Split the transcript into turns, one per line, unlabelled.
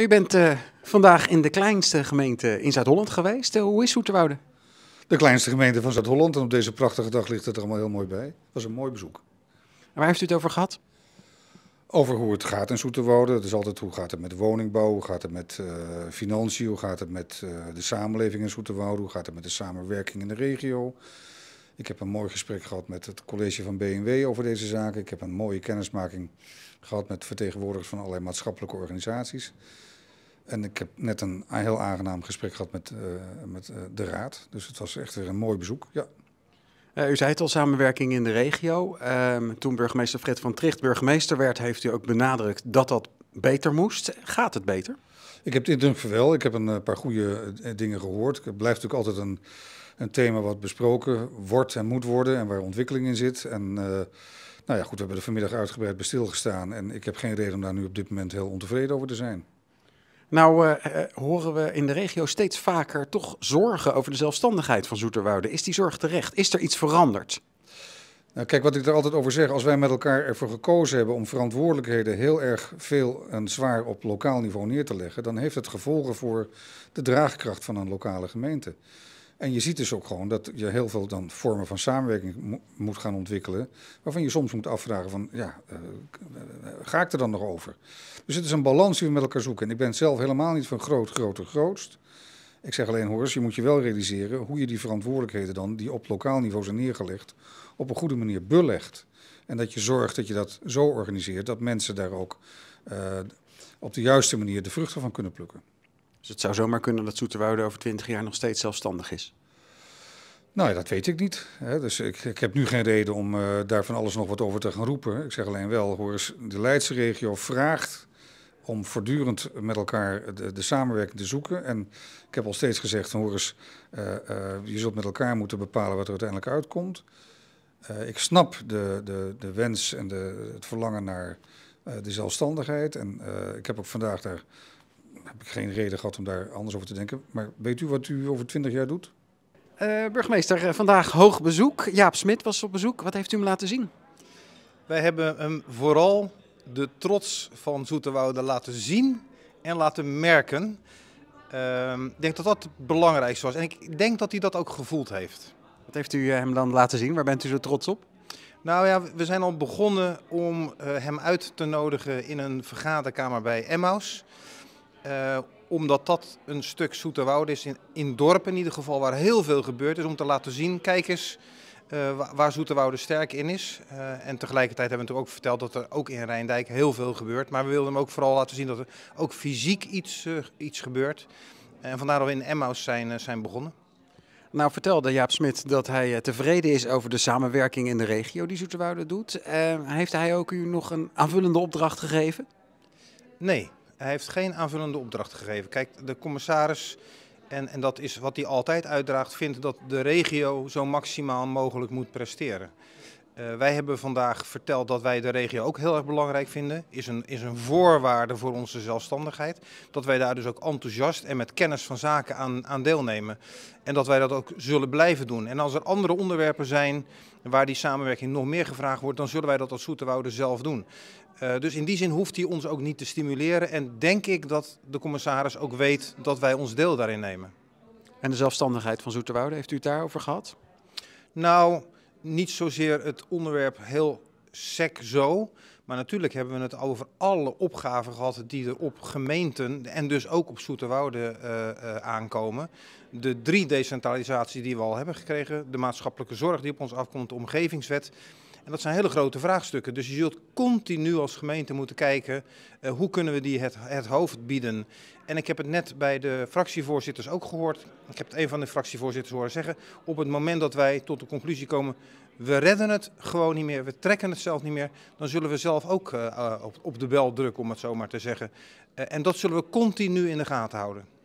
U bent eh, vandaag in de kleinste gemeente in Zuid-Holland geweest. Eh, hoe is Zoeterwoude?
De kleinste gemeente van Zuid-Holland. En op deze prachtige dag ligt het er allemaal heel mooi bij. Het was een mooi bezoek. En waar heeft u het over gehad? Over hoe het gaat in Zoeterwoude. Dat is altijd hoe gaat het met woningbouw, hoe gaat het met eh, financiën, hoe gaat het met de samenleving in Zoeterwoude, hoe gaat het met de samenwerking in de regio. Ik heb een mooi gesprek gehad met het college van BMW over deze zaken. Ik heb een mooie kennismaking gehad met vertegenwoordigers van allerlei maatschappelijke organisaties. En ik heb net een heel aangenaam gesprek gehad met, eh, met eh, de raad. Dus het was echt weer een mooi bezoek. Ja.
Eh, u zei het al, samenwerking in de regio. Ehm, toen burgemeester Fred van Tricht burgemeester werd, heeft u ook benadrukt dat dat beter moest. Gaat
het beter? Ik heb dit indruk wel. Ik heb een paar goede dingen gehoord. Het blijft natuurlijk altijd een een thema wat besproken wordt en moet worden en waar ontwikkeling in zit. En eh, nou ja, goed, we hebben er vanmiddag uitgebreid bij stilgestaan. En ik heb geen reden om daar nu op dit moment heel ontevreden over te zijn. Nou eh, eh, horen we in de regio steeds vaker toch zorgen over de
zelfstandigheid
van Zoeterwoude. Is die zorg terecht? Is er iets veranderd? Nou, kijk, wat ik er altijd over zeg, als wij met elkaar ervoor gekozen hebben om verantwoordelijkheden heel erg veel en zwaar op lokaal niveau neer te leggen, dan heeft het gevolgen voor de draagkracht van een lokale gemeente. En je ziet dus ook gewoon dat je heel veel dan vormen van samenwerking moet gaan ontwikkelen. Waarvan je soms moet afvragen van, ja, eh, eh, ga ik er dan nog over? Dus het is een balans die we met elkaar zoeken. En ik ben zelf helemaal niet van groot, groter, grootst. Ik zeg alleen, Horus, je moet je wel realiseren hoe je die verantwoordelijkheden dan, die op lokaal niveau zijn neergelegd, op een goede manier belegt. En dat je zorgt dat je dat zo organiseert dat mensen daar ook eh, op de juiste
manier de vruchten van kunnen plukken. Dus het zou zomaar kunnen dat Zoeterwoude over twintig jaar nog steeds zelfstandig is.
Nou ja, dat weet ik niet. Hè. Dus ik, ik, heb nu geen reden om eh, daar van alles nog wat over te gaan roepen. Ik zeg alleen wel, hoor eens, de Leidse regio vraagt om voortdurend met elkaar de, de samenwerking te zoeken. En ik heb al steeds gezegd, hoor eens, eh, eh, je zult met elkaar moeten bepalen wat er uiteindelijk uitkomt. ik snap de, de, de wens en de, het verlangen naar de zelfstandigheid. En ik heb ook vandaag daar heb ik geen reden gehad om daar anders over te denken. Maar weet u wat u over twintig jaar doet?
Eh, burgemeester, eh, vandaag hoog bezoek. Jaap Smit was op bezoek. Wat heeft u hem laten zien? Wij hebben hem vooral de trots van Zoeterwoude laten zien en laten merken. Ehm, ik denk dat dat het belangrijkste was. En ik denk dat hij dat ook gevoeld heeft. Wat heeft u eh, hem dan laten zien? Waar bent u zo trots op? Nou ja, we zijn al begonnen om hem uit te nodigen in een vergaderkamer bij Emmaus. Eh, omdat dat een stuk Zoeterwoude is, in, dorpen in ieder geval, waar heel veel gebeurd is. Om te laten zien, kijk eens eh, waar Zoeterwoude sterk in is. Eh, en tegelijkertijd hebben we natuurlijk ook verteld dat er ook in Rijndijk heel veel gebeurt. Maar we wilden hem ook vooral laten zien dat er ook fysiek iets, iets gebeurt. En vandaar dat we in Emmaus zijn, zijn begonnen.
Nou vertelde Jaap Smit dat hij tevreden is over de samenwerking in de regio die Zoeterwoude doet.
heeft hij ook u nog een aanvullende opdracht gegeven? Nee, hij heeft geen aanvullende opdracht gegeven. Kijk, de commissaris, en, en dat is wat hij altijd uitdraagt, vindt dat de regio zo maximaal mogelijk moet presteren. Eh, wij hebben vandaag verteld dat wij de regio ook heel erg belangrijk vinden. Is een, is een voorwaarde voor onze zelfstandigheid. Dat wij daar dus ook enthousiast en met kennis van zaken aan, aan deelnemen. En dat wij dat ook zullen blijven doen. En als er andere onderwerpen zijn waar die samenwerking nog meer gevraagd wordt, dan zullen wij dat als Zoeterwoude zelf doen. Eh, dus in die zin hoeft hij ons ook niet te stimuleren. En denk ik dat de commissaris ook weet dat wij ons deel daarin nemen. En de zelfstandigheid van Zoeterwoude, heeft u het daarover gehad? Nou, niet zozeer het onderwerp heel sec zo, maar natuurlijk hebben we het over alle opgaven gehad die er op gemeenten en dus ook op Soeterwoude uh, eh, eh, aankomen. De drie decentralisaties die we al hebben gekregen, de maatschappelijke zorg die op ons afkomt, de omgevingswet. En dat zijn hele grote vraagstukken. Dus je zult continu als gemeente moeten kijken eh, hoe kunnen we die het, het hoofd bieden. En ik heb het net bij de fractievoorzitters ook gehoord. Ik heb het een van de fractievoorzitters horen zeggen. Op het moment dat wij tot de conclusie komen, we redden het gewoon niet meer, we trekken het zelf niet meer, dan zullen we zelf zelf ook eh, eh, op, op de bel druk om het zo maar te zeggen. Eh, en dat zullen we continu in de gaten houden.